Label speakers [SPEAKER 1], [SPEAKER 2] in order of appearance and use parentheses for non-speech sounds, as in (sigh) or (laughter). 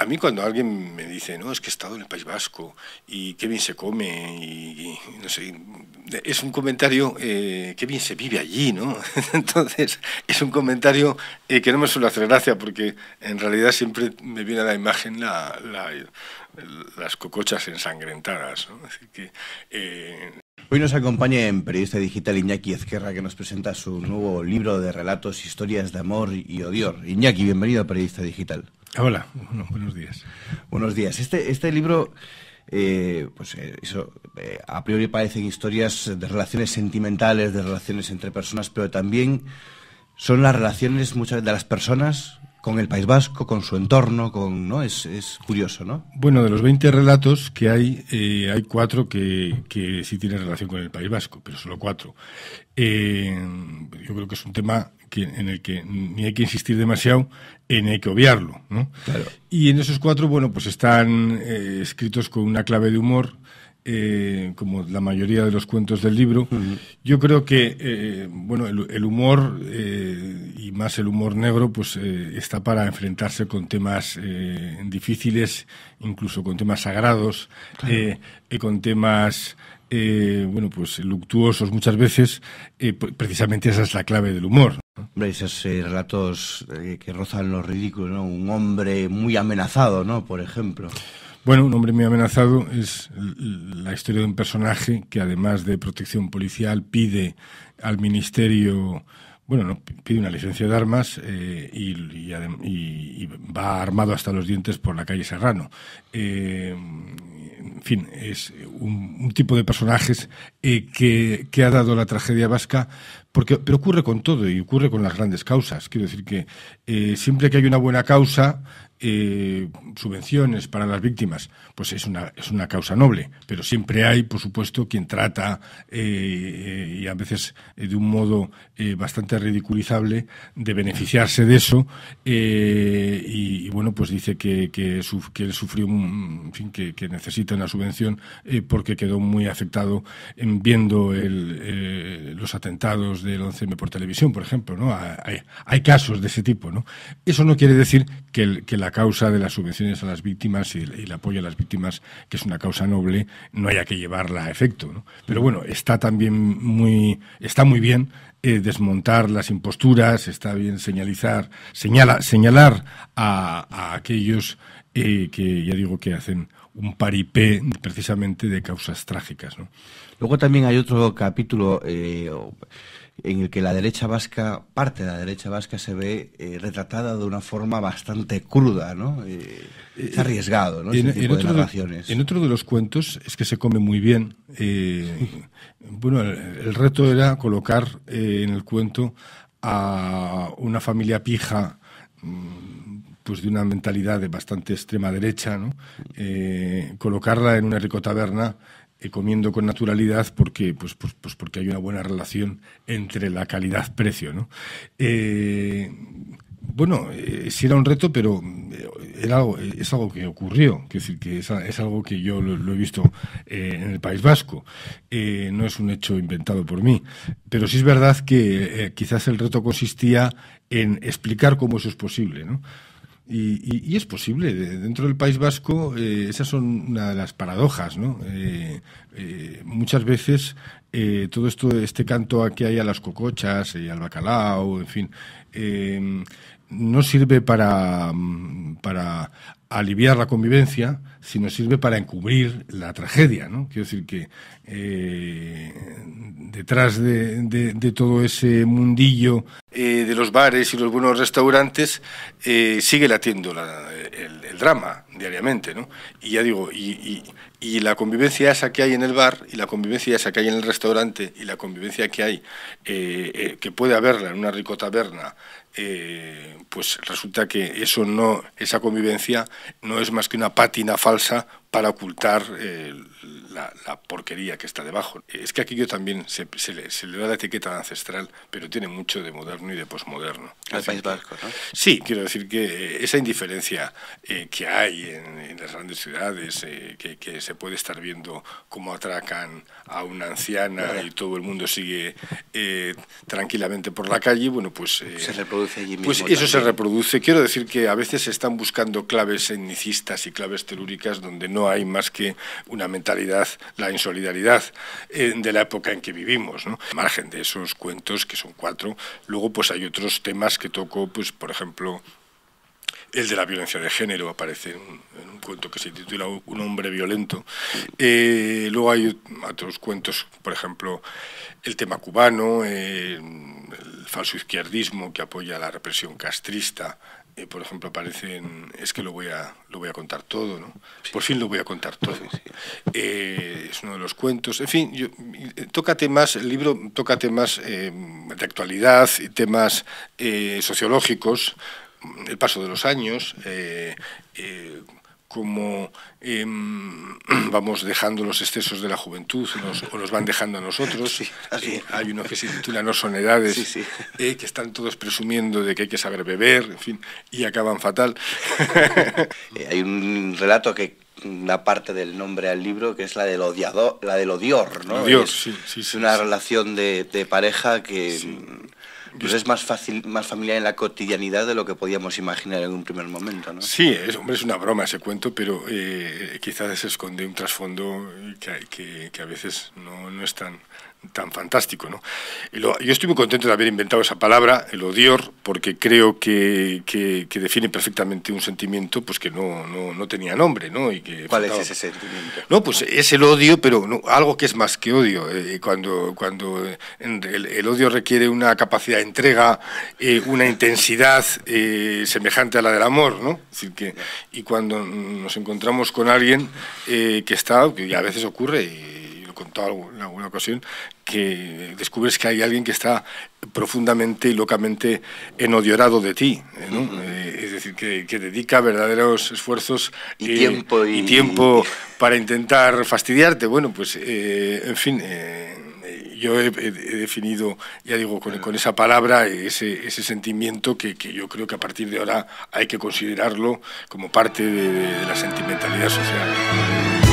[SPEAKER 1] A, mí cuando alguien me dice, no, es que he estado en el País Vasco y qué bien se come y, no sé, es un comentario, eh, qué bien se vive allí, ¿no? (laughs) Entonces, es un comentario eh, que no me suele hacer gracia porque en realidad siempre me viene a la imagen las cocochas ensangrentadas, ¿no? Eh,
[SPEAKER 2] Hoy nos acompaña en Periodista Digital Iñaki Ezquerra, que nos presenta su nuevo libro de relatos, historias de amor y odio. Iñaki, bienvenido a Periodista Digital. Hola, buenos días. Buenos días. Este, este libro, eh, pues, eh, eh, a priori parecen historias de relaciones sentimentales, de relaciones entre personas, pero también son las relaciones muchas de las personas con el País Vasco, con su entorno, con no es, es curioso, ¿no?
[SPEAKER 1] Bueno, de los 20 relatos que hay, hay cuatro que, que, sí tienen relación con el País Vasco, pero solo cuatro. yo creo que es un tema en el que ni hay que insistir demasiado, ni hay que obviarlo. Y en esos cuatro, bueno, pues están eh, escritos con una clave de humor, eh, como la mayoría de los cuentos del libro. Yo creo que, eh, bueno, el, humor, y más el humor negro, pues está para enfrentarse con temas difíciles, incluso con temas sagrados, y con temas...
[SPEAKER 2] bueno, pues luctuosos muchas veces, pues, precisamente esa es la clave del humor esos eh, relatos eh, que rozan los ridículos, ¿no? Un hombre muy amenazado, ¿no? Por ejemplo.
[SPEAKER 1] Bueno, un hombre muy amenazado es la historia de un personaje que además de protección policial pide al ministerio, bueno, pide una licencia de armas eh, y, va armado hasta los dientes por la calle Serrano. en fin, es un, tipo de personajes que ha dado la tragedia vasca, porque, pero ocurre con todo y ocurre con las grandes causas. Quiero decir que eh, siempre que hay una buena causa, eh, subvenciones para las víctimas, pues es una, es una causa noble, pero siempre hay, por supuesto, quien trata, eh, y a veces de un modo bastante ridiculizable, de beneficiarse de eso, y, bueno, pues dice que, él sufrió, un, en fin, que, necesita una subvención porque quedó muy afectado en viendo los atentados del 11M por televisión, por ejemplo, ¿no? Hay, casos de ese tipo, ¿no? Eso no quiere decir que, la causa de las subvenciones a las víctimas y el, apoyo a las víctimas, que es una causa noble, no haya que llevarla a efecto, Pero bueno, está también muy, está muy bien eh, desmontar las imposturas, está bien señalizar, señala, señalar a, aquellos
[SPEAKER 2] eh, que, ya digo, que hacen un paripé precisamente de causas trágicas. Luego también hay otro capítulo eh, en el que la derecha vasca, parte de la derecha vasca, se ve eh, retratada de una forma bastante cruda, ¿no? Eh, arriesgado, ¿no? En, en,
[SPEAKER 1] otro de los cuentos es que se come muy bien. bueno, el, reto era colocar en el cuento a una familia pija mm, pues de una mentalidad de bastante extrema derecha, ¿no? Eh, colocarla en una ricotaberna y eh, comiendo con naturalidad porque, pues, pues, pues, porque hay una buena relación entre la calidad-precio. ¿no? Eh, bueno, eh, sí era un reto, pero es algo que ocurrió, es decir, que es, algo que yo lo, he visto en el País Vasco, no es un hecho inventado por mí, pero sí es verdad que quizás el reto consistía en explicar cómo eso es posible, ¿no? Y, es posible, dentro del País Vasco eh, esas son una de las paradojas, ¿no? Eh, eh, muchas veces todo esto, este canto aquí hay a las cocochas y al bacalao, en fin, no sirve para, aliviar la convivencia, sino sirve para encubrir la tragedia, ¿no? Quiero decir que detrás de todo ese mundillo eh, de los bares y los buenos restaurantes, eh, sigue latiendo el, drama diariamente, ¿no? Y ya digo, y, la convivencia esa que hay en el bar, y la convivencia esa que hay en el restaurante, y la convivencia que hay, eh, eh, que puede haberla en una rico taberna, eh, pues resulta que eso no, esa convivencia no es más que una pátina falsa para ocultar la, porquería que está debajo. Es que aquí yo también se, le, se, le, da la etiqueta ancestral, pero tiene mucho de moderno y de posmoderno. País Vasco, ¿no? Sí, quiero decir que esa indiferencia que hay en, las grandes ciudades, eh, que, se puede estar viendo cómo atracan a una anciana y todo el mundo sigue eh, tranquilamente por la calle, bueno,
[SPEAKER 2] pues... Eh, se reproduce allí pues mismo. Pues eso se
[SPEAKER 1] reproduce. Quiero decir que a veces se están buscando claves etnicistas y claves telúricas donde no hay más que una mentalidad, la insolidaridad de la época en que vivimos, ¿no? margen de esos cuentos, que son cuatro, luego pues hay otros temas que toco, pues por ejemplo el de la violencia de género aparece en un, cuento que se titula Un hombre violento. Eh, luego hay otros cuentos, por ejemplo, el tema cubano, eh, el falso izquierdismo que apoya la represión castrista, eh, por ejemplo, aparecen, es que lo voy a, lo voy a contar todo, ¿no? Por fin lo voy a contar todo. es uno de los cuentos. En fin, toca temas, el libro toca temas de actualidad y temas sociológicos, el paso de los años, eh, eh, como em, (clears throat) vamos dejando los excesos de la juventud o los van dejando a nosotros. (laughs) Eh, hay uno que se titula No son edades, que están
[SPEAKER 2] todos presumiendo de que hay que saber beber, en fin, y acaban fatal. (laughs) hay un relato que una parte del nombre al libro que es la del odiador, la del odior, ¿no? es, Es una relación de pareja que pues es más fácil, más familiar en la cotidianidad de lo que podíamos imaginar en un primer momento, ¿no? Sí, es, hombre, es una
[SPEAKER 1] broma ese cuento, pero eh, quizás se esconde un trasfondo que, a veces no, no es tan tan fantástico. ¿no? yo estoy muy contento de haber inventado esa palabra, el odior, porque creo que, define perfectamente un sentimiento pues, que no, no, tenía nombre. ¿no? ¿Cuál es ese sentimiento? No, pues es el odio, pero algo que es más que odio. Eh, cuando cuando el, odio requiere una capacidad de entrega, eh, una intensidad eh, semejante a la del amor. ¿no? que, y cuando nos encontramos con alguien que está, que a veces ocurre, contado en alguna ocasión, que descubres que hay alguien que está profundamente y locamente enodiorado de ti, eh, es decir, que, que, dedica verdaderos esfuerzos y, tiempo, eh, y... tiempo (laughs) para intentar fastidiarte. Bueno, pues, eh, en fin yo he, definido, ya digo, con, esa palabra, ese, ese sentimiento que, que, yo creo que a partir de ahora hay que considerarlo como parte de, de la sentimentalidad social.